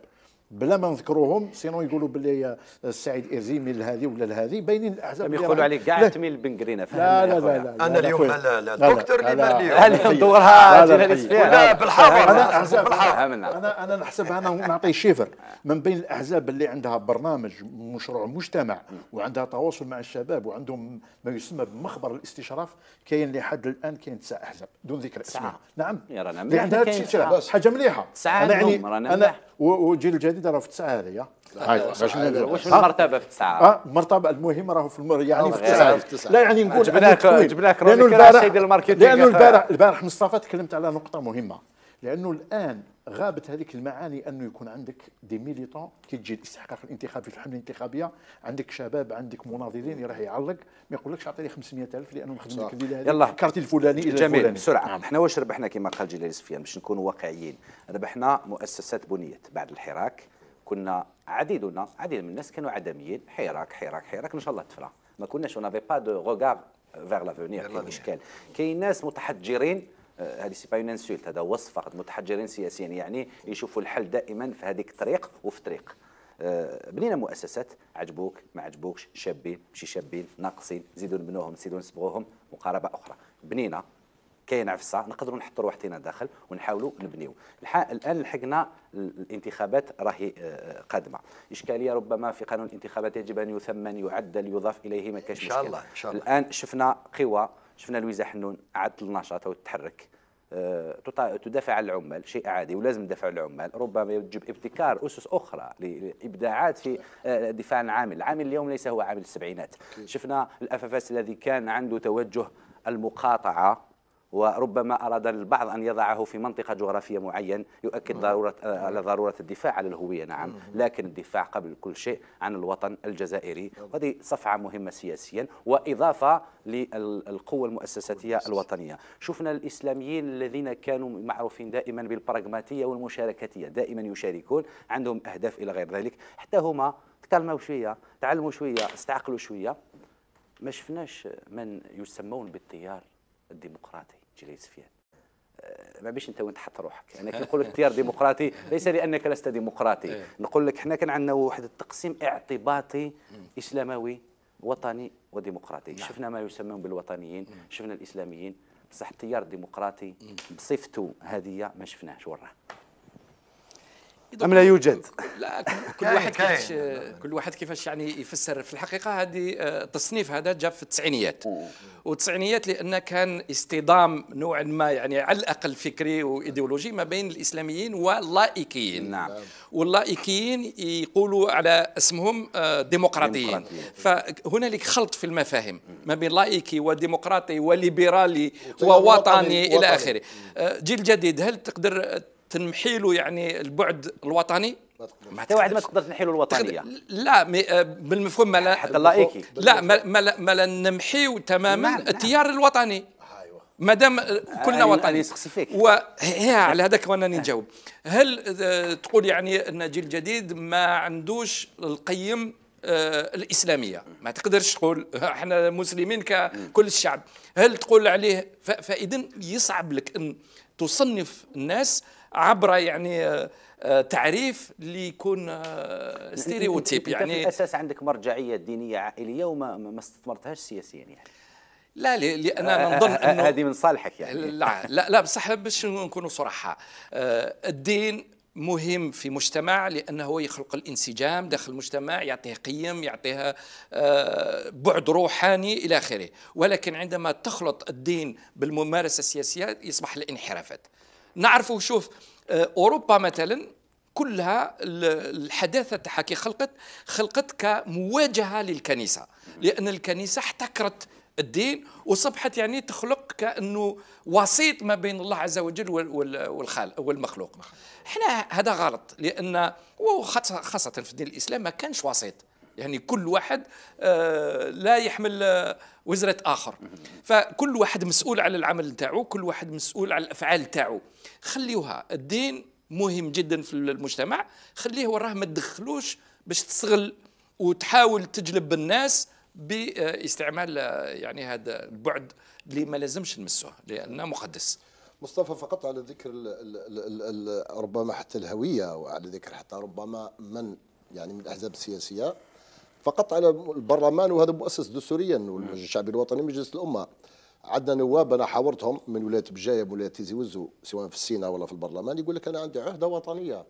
بلا ما نذكروهم سينو يقولوا باللي السعيد من هذه ولا هذه باينين الاحزاب يقولوا عليك كاع تميل بن لا لا لا, لا انا اليوم الدكتور اللي مال اليوم هل ندورها جينا لا بالحاضر انا احزاب انا انا نحسبها انا نعطي شيفر من بين الاحزاب اللي عندها برنامج مشروع مجتمع وعندها تواصل مع الشباب وعندهم ما يسمى بمخبر الاستشراف كاين لحد الان كاين تسع احزاب دون ذكر اسمها نعم اللي مليح حاجه مليحه انا يعني انا وجيل الجديد جديده راهو في تسعه هذه هاي واش المرتبه في تسعه؟ اه المرتبه المهم راهو في المر... يعني آه، في تسعه لا يعني نقول جبناك جبناك لانه البارح لانه البارح البارح مصطفى تكلمت على نقطه مهمه لانه الان غابت هذيك المعاني انه يكون عندك دي ميليتون كي تجي الاستحقاق الانتخابي في الحمله الانتخابيه عندك شباب عندك مناضلين راه يعلق ما يقولكش اعطيني 500000 لانه نخدم لك الليله يلا كارتي الفلاني الى جميل الفلاني. بسرعه نعم. احنا واش ربحنا كما قال جلال سفيان باش نكونوا واقعيين ربحنا مؤسسات بنيت بعد الحراك كنا عديدنا عديد من الناس كانوا عدميين حراك حراك حراك ان شاء الله تفرى ما كناش اون افي با دو روغار فيغ لافونيغ كاين اشكال كاين ناس متحجرين آه، هذه سي با اون انسولت هذا وصف فقط متحجرين سياسيا يعني يشوفوا الحل دائما في هذيك الطريق وفي طريق آه، بنينا مؤسسات عجبوك ما عجبوكش شابين ماشي شابين ناقصين زيدوا نبنوهم زيدوا نصبغوهم مقاربه اخرى بنينا كاين عفسه نقدروا نحطوا روحتنا داخل ونحاولوا نبنيو الان لحقنا الانتخابات راهي آه، قادمه اشكاليه ربما في قانون الانتخابات يجب ان يثمن يعدل يضاف اليه ما كاش مشكل ان شاء الله الان شفنا قوى شفنا لويزا حنون عادت للنشاط وتتحرك آه، تدافع عن العمال شيء عادي ولازم ندافع عن العمال ربما يجب ابتكار اسس اخرى لابداعات في آه، دفاع عن العامل العامل اليوم ليس هو عامل السبعينات شفنا الافافاس الذي كان عنده توجه المقاطعه وربما أراد البعض أن يضعه في منطقة جغرافية معين يؤكد نعم. ضرورة آه، على ضرورة الدفاع على الهوية نعم. نعم لكن الدفاع قبل كل شيء عن الوطن الجزائري نعم. وهذه صفعة مهمة سياسيا وإضافة للقوة المؤسساتية الوطنية شفنا الإسلاميين الذين كانوا معروفين دائما بالبراغماتية والمشاركتية دائما يشاركون عندهم أهداف إلى غير ذلك حتى هما تكلموا شوية تعلموا شوية استعقلوا شوية ما شفناش من يسمون بالتيار الديمقراطي جليس سفيان أه، ما بيش انت وين تحط روحك يعني انا كي <laughs> نقول لك تيار ديمقراطي ليس لانك لست ديمقراطي إيه. نقول لك احنا كان عندنا واحد التقسيم اعتباطي اسلاموي وطني وديمقراطي نعم. شفنا ما يسمون بالوطنيين شفنا الاسلاميين بصح التيار الديمقراطي بصفته هذه ما شفناهش وراه ام لا يوجد لا كل <laughs> واحد كيفاش كل واحد كيفاش يعني يفسر في الحقيقه هذه التصنيف آه، هذا جاء في التسعينيات والتسعينيات لان كان اصطدام نوعا ما يعني على الاقل فكري وايديولوجي ما بين الاسلاميين واللائكيين نعم واللائكيين يقولوا على اسمهم آه، ديمقراطيين فهنالك خلط في المفاهيم ما بين لائكي وديمقراطي وليبرالي ووطني الى اخره آه، جيل جديد هل تقدر تنمحي له يعني البعد الوطني ما حتى واحد ما تقدر تنحي له الوطنيه لا آه، بالمفهوم ما لا حتى اللائكي لا ما لا نمحيو تماما التيار الوطني أيوة. ما دام كلنا أيوة، وطني نسقسي فيك وهي على هذاك وانا نجاوب نعم. هل آه، تقول يعني ان الجيل الجديد ما عندوش القيم آه، الاسلاميه ما تقدرش تقول <laughs> احنا مسلمين ككل الشعب هل تقول عليه فاذا يصعب لك ان تصنف الناس عبر يعني آه، آه، تعريف اللي يكون ستيريوتيب يعني في الاساس عندك مرجعيه دينيه عائليه وما ما استثمرتهاش سياسيا يعني لا لان انا آه، نظن انه هذه من صالحك يعني لا لا, لا بصح باش نكونوا صراحه الدين مهم في مجتمع لانه يخلق الانسجام داخل المجتمع يعطيه قيم يعطيه بعد روحاني الى اخره ولكن عندما تخلط الدين بالممارسه السياسيه يصبح الانحرافات نعرفوا شوف آه، اوروبا مثلا كلها الحداثه تاعها كي خلقت خلقت كمواجهه للكنيسه لان الكنيسه احتكرت الدين وصبحت يعني تخلق كانه وسيط ما بين الله عز وجل والخالق والمخلوق احنا هذا غلط لان وخاصه في الدين الاسلام ما كانش وسيط يعني كل واحد آه، لا يحمل آه، وزرة آخر فكل واحد مسؤول على العمل نتاعو كل واحد مسؤول على الأفعال نتاعو خليوها الدين مهم جدا في المجتمع خليه وراه ما تدخلوش باش تستغل وتحاول تجلب الناس باستعمال آه، يعني هذا البعد اللي ما لازمش نمسوه لانه مقدس مصطفى فقط على ذكر الـ الـ الـ الـ ربما حتى الهويه وعلى ذكر حتى ربما من يعني من الاحزاب السياسيه فقط على البرلمان وهذا مؤسس دستوريا والشعب الوطني مجلس الامه عندنا نواب انا حاورتهم من ولايه بجايه ولايه تيزي وزو سواء في السيناء ولا في البرلمان يقول لك انا عندي عهده وطنيه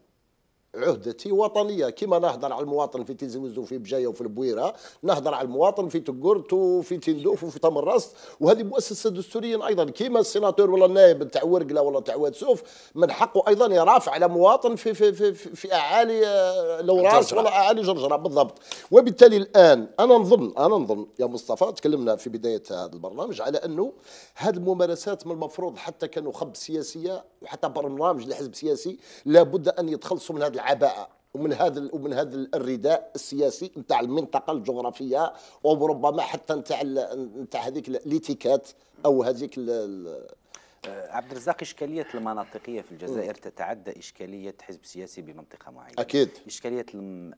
عهدتي وطنيه كما نهضر على المواطن في تيزوز وفي بجايه وفي البويره نهضر على المواطن في تقرت وفي تندوف وفي تمرست وهذه مؤسسه دستوريا ايضا كما السيناتور ولا النائب تاع ورقله ولا تاع واتسوف من حقه ايضا يرافع على مواطن في في في, في اعالي آه، لوراس ولا اعالي جرجره بالضبط وبالتالي الان انا نظن انا نظن يا مصطفى تكلمنا في بدايه هذا البرنامج على انه هذه الممارسات من المفروض حتى كانوا خب سياسيه وحتى برنامج لحزب سياسي لابد ان يتخلصوا من هذا العباءه ومن هذا ومن هذا الرداء السياسي نتاع المنطقه الجغرافيه وربما حتى نتاع نتاع هذيك الاتيكات او هذيك آه، عبد الرزاق إشكالية المناطقية في الجزائر تتعدى إشكالية حزب سياسي بمنطقة معينة أكيد إشكالية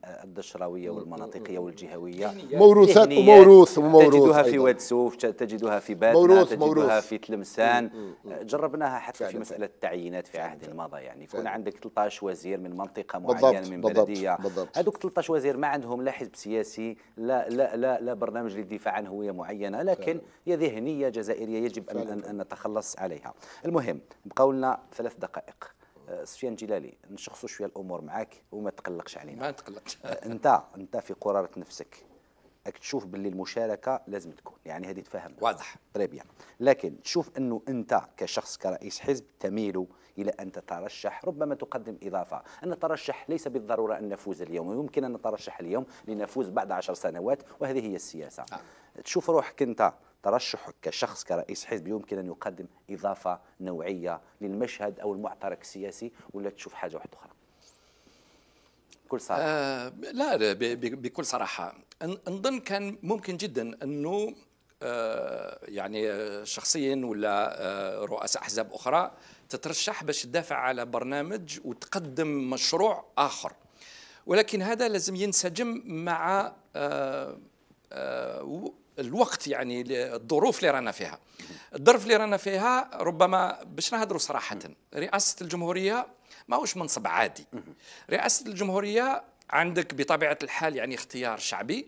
الدشراوية والمناطقية والجهوية يعني يعني موروثات وموروث وموروث تجدها في واد سوف تجدها في بادنا موروث تجدها موروث. في تلمسان آه، جربناها حتى في مسألة التعيينات في عهد الماضي يعني يكون عندك 13 وزير من منطقة معينة من بلدية هذوك 13 وزير ما عندهم لا حزب سياسي لا لا لا, لا برنامج للدفاع عن هوية معينة لكن هي ذهنية جزائرية يجب أن, أن نتخلص عليها المهم بقاو لنا ثلاث دقائق آه، سفيان جلالي نشخصوا شويه الامور معاك وما تقلقش علينا ما تقلقش آه، انت انت في قراره نفسك راك تشوف باللي المشاركه لازم تكون يعني هذه تفهم واضح تري لكن تشوف انه انت كشخص كرئيس حزب تميل الى ان تترشح ربما تقدم اضافه ان الترشح ليس بالضروره ان نفوز اليوم يمكن ان نترشح اليوم لنفوز بعد عشر سنوات وهذه هي السياسه آه. تشوف روحك أنت ترشحك كشخص كرئيس حزب يمكن أن يقدم إضافة نوعية للمشهد أو المعترك السياسي ولا تشوف حاجة واحدة أخرى بكل صراحة آه لا بكل صراحة نظن كان ممكن جدا أنه آه يعني آه، شخصيا ولا آه رؤساء أحزاب أخرى تترشح باش تدافع على برنامج وتقدم مشروع آخر ولكن هذا لازم ينسجم مع آه, آه، الوقت يعني الظروف اللي رانا فيها الظرف اللي رانا فيها ربما باش نهضروا صراحه رئاسه الجمهوريه ماهوش منصب عادي رئاسه الجمهوريه عندك بطبيعه الحال يعني اختيار شعبي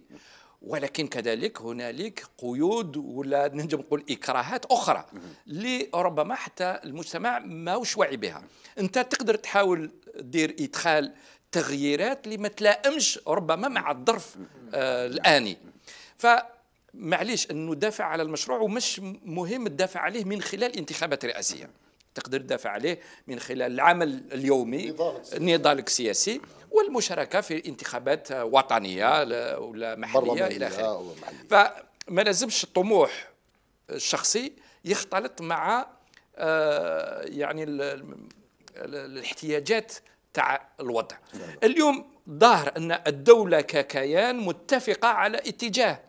ولكن كذلك هنالك قيود ولا نجم نقول اكراهات اخرى اللي ربما حتى المجتمع ماهوش واعي بها انت تقدر تحاول دير ادخال تغييرات اللي ما تلائمش ربما مع الظرف آه الاني ف معليش انه دافع على المشروع ومش مهم تدافع عليه من خلال انتخابات رئاسيه تقدر تدافع عليه من خلال العمل اليومي نضالك السياسي والمشاركه في انتخابات وطنيه ولا محليه الى اخره فما لازمش الطموح الشخصي يختلط مع آه، يعني الاحتياجات تاع الوضع نعم. اليوم ظاهر ان الدوله ككيان متفقه على اتجاه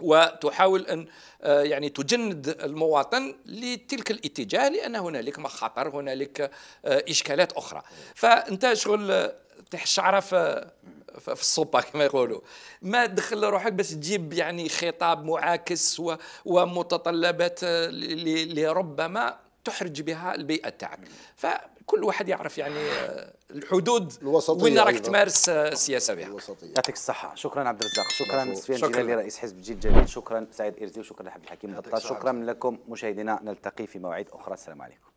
وتحاول ان آه، يعني تجند المواطن لتلك الاتجاه لان هنالك مخاطر هنالك آه، اشكالات اخرى فانت شغل آه، تحش الشعره في في الصوبه كما يقولوا ما تدخل روحك باش تجيب يعني خطاب معاكس ومتطلبات لربما تحرج بها البيئه تاعك كل واحد يعرف يعني آه، الحدود <laughs> وين راك تمارس آه، السياسه بها يعطيك الصحه شكرا عبد الرزاق شكرا سفيان جلالي رئيس حزب جيل جديد شكرا سعيد ارزي وشكرا عبد الحكيم شكرا لكم مشاهدينا نلتقي في مواعيد اخرى السلام عليكم